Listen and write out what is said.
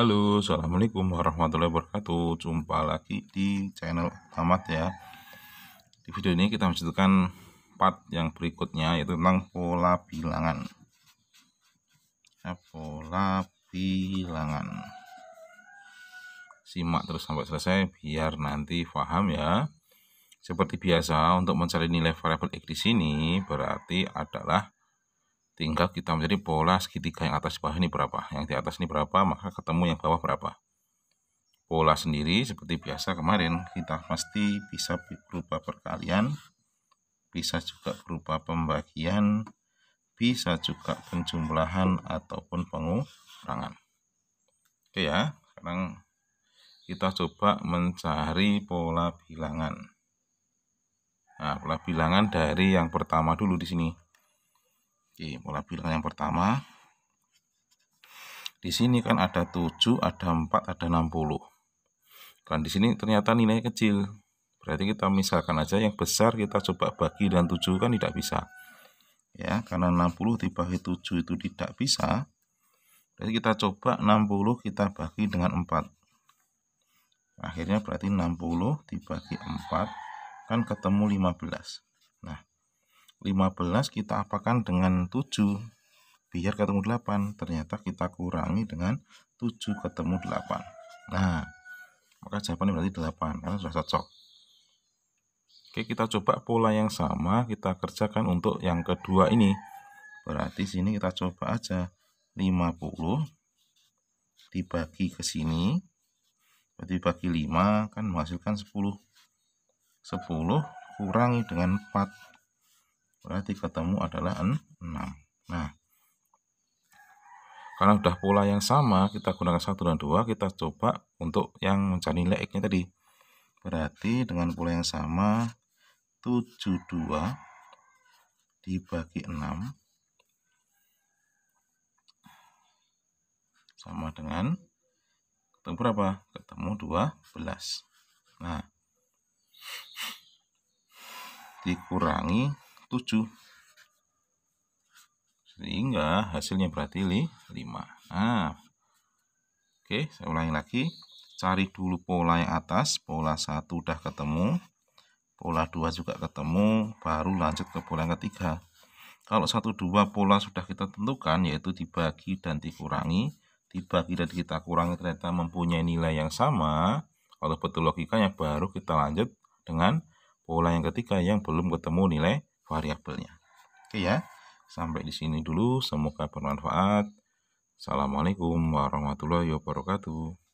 Halo, Assalamualaikum warahmatullahi wabarakatuh Jumpa lagi di channel Ahmad ya Di video ini kita menunjukkan part yang berikutnya Yaitu tentang pola bilangan ya, Pola bilangan Simak terus sampai selesai biar nanti paham ya Seperti biasa untuk mencari nilai variabel X di sini Berarti adalah tinggal kita menjadi pola segitiga yang atas bawah ini berapa, yang di atas ini berapa, maka ketemu yang bawah berapa. Pola sendiri seperti biasa kemarin kita pasti bisa berupa perkalian, bisa juga berupa pembagian, bisa juga penjumlahan ataupun pengurangan. Oke ya, sekarang kita coba mencari pola bilangan. Nah, pola bilangan dari yang pertama dulu di sini. Oke, pola bilangan yang pertama. Di sini kan ada 7, ada 4, ada 60. Kan di sini ternyata nilainya kecil. Berarti kita misalkan aja yang besar kita coba bagi dan 7 kan tidak bisa. Ya, karena 60 dibagi 7 itu tidak bisa. Berarti kita coba 60 kita bagi dengan 4. Akhirnya berarti 60 dibagi 4 kan ketemu 15. 15 kita apakan dengan 7 biar ketemu 8 ternyata kita kurangi dengan 7 ketemu 8 nah maka jawabannya berarti 8 karena sudah cocok Oke kita coba pola yang sama kita kerjakan untuk yang kedua ini berarti sini kita coba aja 50 dibagi ke sini berarti bagi 5 kan menghasilkan 10 10 kurangi dengan 4 berarti ketemu adalah 6 nah karena udah pola yang sama kita gunakan 1 dan 2 kita coba untuk yang mencari nilai x nya tadi berarti dengan pola yang sama 72 dibagi 6 sama dengan ketemu berapa? ketemu 12 nah dikurangi 7 sehingga hasilnya berarti 5 nah oke saya ulangi lagi cari dulu pola yang atas pola 1 udah ketemu pola 2 juga ketemu baru lanjut ke pola yang ketiga kalau 1 2 pola sudah kita tentukan yaitu dibagi dan dikurangi dibagi dan kita kurangi ternyata mempunyai nilai yang sama kalau betul logikanya baru kita lanjut dengan pola yang ketiga yang belum ketemu nilai variabelnya. Oke ya, sampai di sini dulu. Semoga bermanfaat. Assalamualaikum warahmatullahi wabarakatuh.